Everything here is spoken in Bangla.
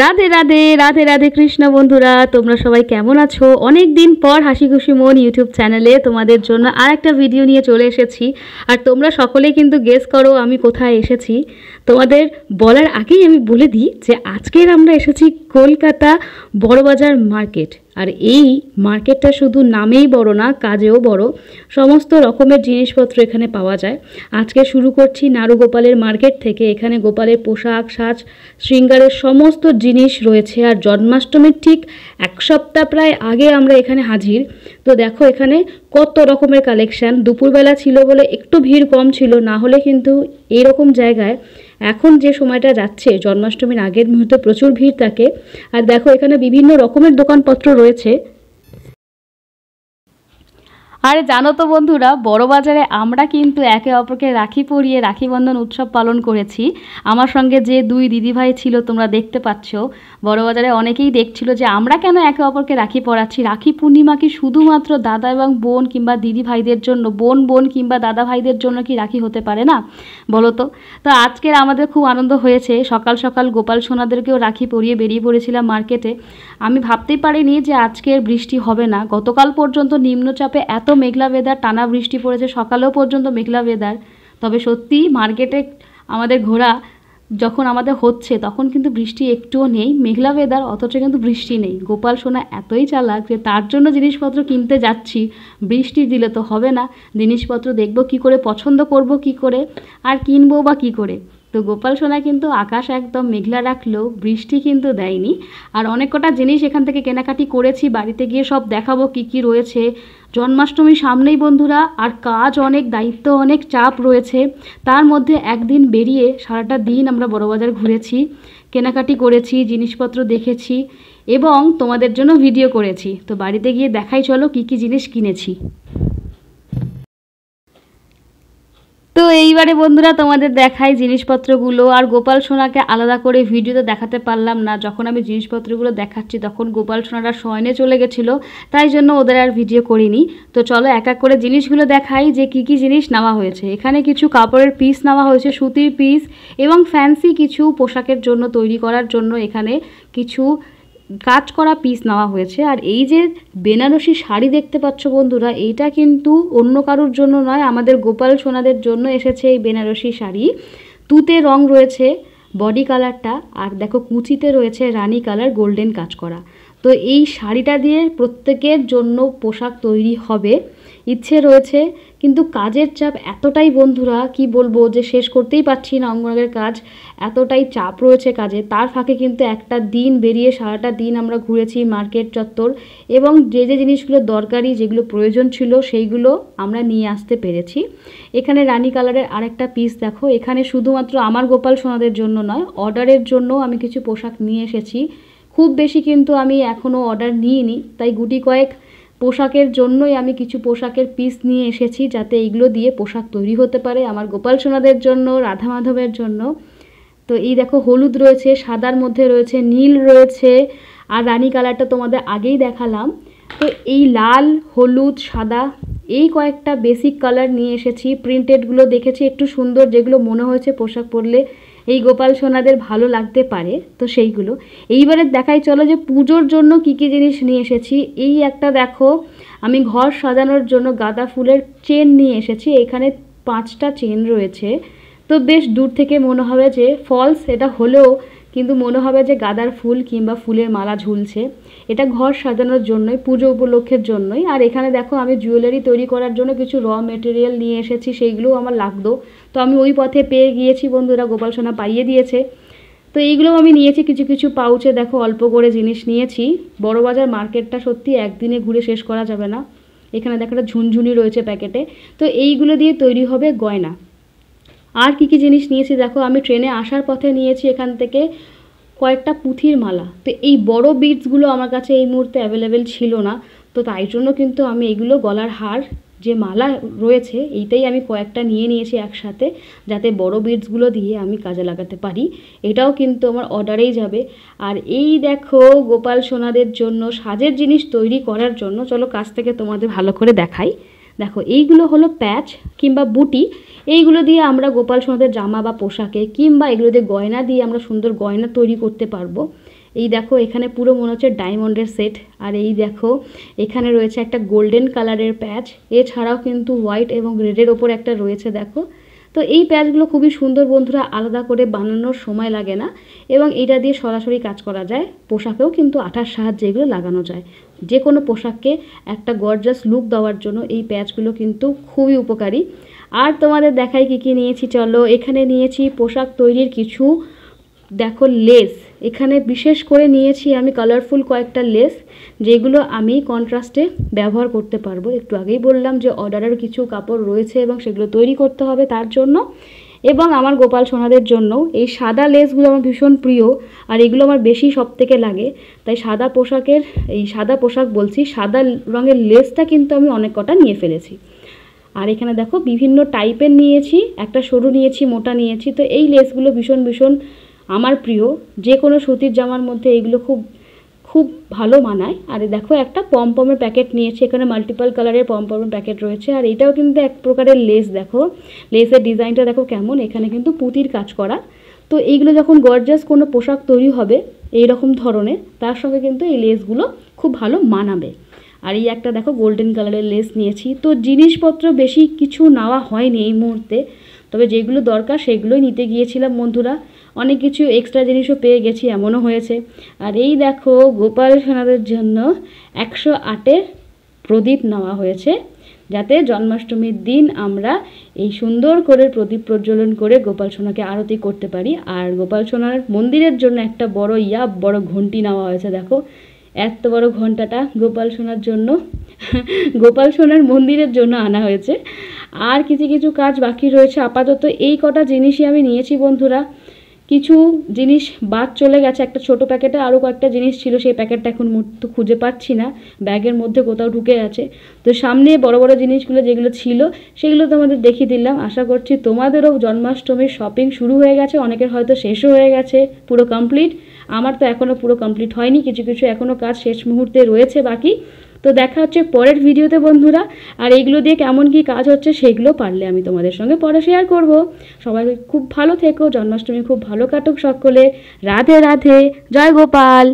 রাধে রাধে রাধে রাধে কৃষ্ণ বন্ধুরা তোমরা সবাই কেমন আছো অনেক দিন পর হাসি খুশি মন ইউটিউব চ্যানেলে তোমাদের জন্য আর একটা ভিডিও নিয়ে চলে এসেছি আর তোমরা সকলে কিন্তু গেস করো আমি কোথায় এসেছি তোমাদের বলার আগেই আমি বলে দিই যে আজকের আমরা এসেছি কলকাতা বড়বাজার মার্কেট আর এই মার্কেটটা শুধু নামেই বড় না কাজেও বড় সমস্ত রকমের জিনিসপত্র এখানে পাওয়া যায় আজকে শুরু করছি নারু গোপালের মার্কেট থেকে এখানে গোপালের পোশাক সাজ শৃঙ্গারের সমস্ত জিনিস রয়েছে আর জন্মাষ্টমীর ঠিক এক সপ্তাহ প্রায় আগে আমরা এখানে হাজির তো দেখো এখানে কত রকমের কালেকশান দুপুরবেলা ছিল বলে একটু ভিড় কম ছিল না হলে কিন্তু এরকম জায়গায় এখন যে সময়টা যাচ্ছে জন্মাষ্টমীর আগের মুহূর্তে প্রচুর ভিড় থাকে আর দেখো এখানে বিভিন্ন রকমের দোকানপত্র রয়েছে আর জানো তো বন্ধুরা বড় বাজারে আমরা কিন্তু একে অপরকে রাখি পরিয়ে রাখি বন্ধন উৎসব পালন করেছি আমার সঙ্গে যে দুই দিদিভাই ছিল তোমরা দেখতে পাচ্ছ বড় বাজারে অনেকেই দেখছিল যে আমরা কেন একে অপরকে রাখি পরাচ্ছি রাখি পূর্ণিমা কি শুধুমাত্র দাদা এবং বোন কিংবা দিদি ভাইদের জন্য বোন বোন কিংবা দাদা ভাইদের জন্য কি রাখি হতে পারে না বলো তো তো আজকের আমাদের খুব আনন্দ হয়েছে সকাল সকাল গোপাল সোনাদেরকেও রাখি পরিয়ে বেরিয়ে পড়েছিলাম মার্কেটে আমি ভাবতেই পারিনি যে আজকের বৃষ্টি হবে না গতকাল পর্যন্ত নিম্নচাপে এত মেঘলা ওয়েদার টানা বৃষ্টি পড়েছে সকালেও পর্যন্ত মেঘলা ওয়েদার তবে সত্যি মার্কেটে আমাদের ঘোরা যখন আমাদের হচ্ছে তখন কিন্তু বৃষ্টি একটুও নেই মেঘলা ওয়েদার অথচ কিন্তু বৃষ্টি নেই গোপাল সোনা এতই চালাক যে তার জন্য জিনিসপত্র কিনতে যাচ্ছি বৃষ্টি দিলে তো হবে না জিনিসপত্র দেখব কি করে পছন্দ করব কি করে আর কিনবো বা কি করে তো গোপাল সোনা কিন্তু আকাশ একদম মেঘলা রাখলেও বৃষ্টি কিন্তু দেয়নি আর অনেক কটা জিনিস এখান থেকে কেনাকাটি করেছি বাড়িতে গিয়ে সব দেখাবো কি কি রয়েছে জন্মাষ্টমী সামনেই বন্ধুরা আর কাজ অনেক দায়িত্ব অনেক চাপ রয়েছে তার মধ্যে একদিন বেরিয়ে সারাটা দিন আমরা বড়বাজার ঘুরেছি কেনাকাটি করেছি জিনিসপত্র দেখেছি এবং তোমাদের জন্য ভিডিও করেছি তো বাড়িতে গিয়ে দেখাই চলো কি কি জিনিস কিনেছি তো এইবারে বন্ধুরা তোমাদের দেখাই জিনিসপত্রগুলো আর গোপাল সোনাকে আলাদা করে ভিডিওতে দেখাতে পারলাম না যখন আমি জিনিসপত্রগুলো দেখাচ্ছি তখন গোপাল সোনাটা শয়নে চলে গেছিল তাই জন্য ওদের আর ভিডিও করিনি তো চলো এক এক করে জিনিসগুলো দেখাই যে কি কি জিনিস নেওয়া হয়েছে এখানে কিছু কাপড়ের পিস নেওয়া হয়েছে সুতির পিস এবং ফ্যান্সি কিছু পোশাকের জন্য তৈরি করার জন্য এখানে কিছু কাজ করা পিস নেওয়া হয়েছে আর এই যে বেনারসি শাড়ি দেখতে পাচ্ছ বন্ধুরা এইটা কিন্তু অন্য কারোর জন্য নয় আমাদের গোপাল সোনাদের জন্য এসেছে এই বেনারসি শাড়ি তুতে রং রয়েছে বডি কালারটা আর দেখো কুচিতে রয়েছে রানি কালার গোল্ডেন কাজ করা তো এই শাড়িটা দিয়ে প্রত্যেকের জন্য পোশাক তৈরি হবে ইচ্ছে রয়েছে কিন্তু কাজের চাপ এতটাই বন্ধুরা কি বলবো যে শেষ করতেই পারছি না অঙ্গনাগের কাজ এতটাই চাপ রয়েছে কাজে তার ফাঁকে কিন্তু একটা দিন বেরিয়ে সারাটা দিন আমরা ঘুরেছি মার্কেট চত্বর এবং যে যে জিনিসগুলো দরকারি যেগুলো প্রয়োজন ছিল সেইগুলো আমরা নিয়ে আসতে পেরেছি এখানে রানি কালারের আরেকটা পিস দেখো এখানে শুধুমাত্র আমার গোপাল সোনাদের জন্য নয় অর্ডারের জন্য আমি কিছু পোশাক নিয়ে এসেছি খুব বেশি কিন্তু আমি এখনও অর্ডার নিইনি তাই গুটি কয়েক পোশাকের জন্যই আমি কিছু পোশাকের পিস নিয়ে এসেছি যাতে এইগুলো দিয়ে পোশাক তৈরি হতে পারে আমার গোপাল সোনাদের জন্য রাধা মাধবের জন্য তো এই দেখো হলুদ রয়েছে সাদার মধ্যে রয়েছে নীল রয়েছে আর রানী কালারটা তোমাদের আগেই দেখালাম তো এই লাল হলুদ সাদা এই কয়েকটা বেসিক কালার নিয়ে এসেছি প্রিন্টেডগুলো দেখেছি একটু সুন্দর যেগুলো মনে হয়েছে পোশাক পরলে এই গোপাল সোনাদের ভালো লাগতে পারে তো সেইগুলো এইবারে দেখাই চলো যে পুজোর জন্য কি কি জিনিস নিয়ে এসেছি এই একটা দেখো আমি ঘর সাজানোর জন্য গাঁদা ফুলের চেন নিয়ে এসেছি এখানে পাঁচটা চেন রয়েছে তো বেশ দূর থেকে মনে হবে যে ফলস এটা হলেও কিন্তু মনে হবে যে গাদার ফুল কিংবা ফুলের মালা ঝুলছে এটা ঘর সাজানোর জন্যই পুজো উপলক্ষের জন্যই আর এখানে দেখো আমি জুয়েলারি তৈরি করার জন্য কিছু র মেটেরিয়াল নিয়ে এসেছি সেইগুলোও আমার লাগতো তো আমি ওই পথে পেয়ে গিয়েছি বন্ধুরা গোপাল সোনা পাইয়ে দিয়েছে তো এইগুলোও আমি নিয়েছি কিছু কিছু পাউচে দেখো অল্প করে জিনিস নিয়েছি বড়বাজার মার্কেটটা সত্যি একদিনে ঘুরে শেষ করা যাবে না এখানে দেখো একটা ঝুনঝুনি রয়েছে প্যাকেটে তো এইগুলো দিয়ে তৈরি হবে গয়না আর কি কি জিনিস নিয়েছি দেখো আমি ট্রেনে আসার পথে নিয়েছি এখান থেকে কয়েকটা পুঁথির মালা তো এই বড় বিটসগুলো আমার কাছে এই মুহূর্তে অ্যাভেলেবেল ছিল না তো তাই জন্য কিন্তু আমি এগুলো গলার হার যে মালা রয়েছে এইটাই আমি কয়েকটা নিয়ে নিয়েছি একসাথে যাতে বড় বিডসগুলো দিয়ে আমি কাজে লাগাতে পারি এটাও কিন্তু আমার অর্ডারেই যাবে আর এই দেখো গোপাল সোনাদের জন্য সাজের জিনিস তৈরি করার জন্য চলো কাজ থেকে তোমাদের ভালো করে দেখাই দেখো এইগুলো হলো প্যাচ কিংবা বুটি এইগুলো দিয়ে আমরা গোপাল সোনাদের জামা বা পোশাকে কিংবা এগুলো দিয়ে গয়না দিয়ে আমরা সুন্দর গয়না তৈরি করতে পারবো এই দেখো এখানে পুরো মনে হচ্ছে ডায়মন্ডের সেট আর এই দেখো এখানে রয়েছে একটা গোল্ডেন কালারের প্যাচ এছাড়াও কিন্তু হোয়াইট এবং রেডের ওপর একটা রয়েছে দেখো তো এই প্যাচগুলো খুবই সুন্দর বন্ধুরা আলাদা করে বানানোর সময় লাগে না এবং এটা দিয়ে সরাসরি কাজ করা যায় পোশাকেও কিন্তু আঠার সাহায্যে এগুলো লাগানো যায় যে কোনো পোশাককে একটা গর্জাস লুক দেওয়ার জন্য এই প্যাচগুলো কিন্তু খুবই উপকারী আর তোমাদের দেখাই কী কী নিয়েছি চলো এখানে নিয়েছি পোশাক তৈরির কিছু দেখো লেস এখানে বিশেষ করে নিয়েছি আমি কালারফুল কয়েকটা লেস যেগুলো আমি কন্ট্রাস্টে ব্যবহার করতে পারবো একটু আগেই বললাম যে অর্ডারের কিছু কাপড় রয়েছে এবং সেগুলো তৈরি করতে হবে তার জন্য এবং আমার গোপাল সোনাদের জন্য এই সাদা লেসগুলো আমার ভীষণ প্রিয় আর এগুলো আমার বেশি সব থেকে লাগে তাই সাদা পোশাকের এই সাদা পোশাক বলছি সাদা রঙের লেসটা কিন্তু আমি অনেক কটা নিয়ে ফেলেছি আর এখানে দেখো বিভিন্ন টাইপের নিয়েছি একটা সরু নিয়েছি মোটা নিয়েছি তো এই লেসগুলো ভীষণ ভীষণ আমার প্রিয় যে কোনো সুতির জামার মধ্যে এগুলো খুব খুব ভালো মানায় আর দেখো একটা পমপমের প্যাকেট নিয়েছে এখানে মাল্টিপাল কালারের পমপমের প্যাকেট রয়েছে আর এটাও কিন্তু এক প্রকারের লেস দেখো লেসের ডিজাইনটা দেখো কেমন এখানে কিন্তু পুঁতির কাজ করা তো এইগুলো যখন গর্জাস কোনো পোশাক তৈরি হবে এই রকম ধরনের তার সঙ্গে কিন্তু এই লেসগুলো খুব ভালো মানাবে আর এই একটা দেখো গোল্ডেন কালারের লেস নিয়েছি তো জিনিসপত্র বেশি কিছু নেওয়া হয়নি এই মুহূর্তে তবে যেগুলো দরকার সেগুলোই নিতে গিয়েছিলাম বন্ধুরা অনেক কিছু এক্সট্রা জিনিসও পেয়ে গেছি এমনও হয়েছে আর এই দেখো গোপাল সোনাদের জন্য একশো আটের প্রদীপ নেওয়া হয়েছে যাতে জন্মাষ্টমীর দিন আমরা এই সুন্দর করে প্রদীপ প্রজ্বলন করে গোপাল সোনাকে আরতি করতে পারি আর গোপাল সোনার মন্দিরের জন্য একটা বড় ইয়া বড় ঘন্টি নেওয়া হয়েছে দেখো এত বড় ঘন্টাটা গোপাল সোনার জন্য গোপাল সোনার মন্দিরের জন্য আনা হয়েছে আর কিছু কিছু কাজ বাকি রয়েছে আপাতত এই কটা জিনিসই আমি নিয়েছি বন্ধুরা কিছু জিনিস বাদ চলে গেছে একটা ছোট প্যাকেটে আরও কয়েকটা জিনিস ছিল সেই প্যাকেটটা এখন তো খুঁজে পাচ্ছি না ব্যাগের মধ্যে কোথাও ঢুকে গেছে তো সামনে বড় বড় জিনিসগুলো যেগুলো ছিল সেগুলো তোমাদের দেখিয়ে দিলাম আশা করছি তোমাদেরও জন্মাষ্টমীর শপিং শুরু হয়ে গেছে অনেকের হয়তো শেষও হয়ে গেছে পুরো কমপ্লিট আমার তো এখনও পুরো কমপ্লিট হয়নি কিছু কিছু এখনও কাজ শেষ মুহূর্তে রয়েছে বাকি তো দেখা হচ্ছে পরের ভিডিওতে বন্ধুরা আর এইগুলো দিয়ে কেমন কি কাজ হচ্ছে সেগুলো পারলে আমি তোমাদের সঙ্গে পরে শেয়ার করব সবাই খুব ভালো থেকো জন্মাষ্টমী খুব ভালো কাটুক সকলে রাধে রাধে জয় গোপাল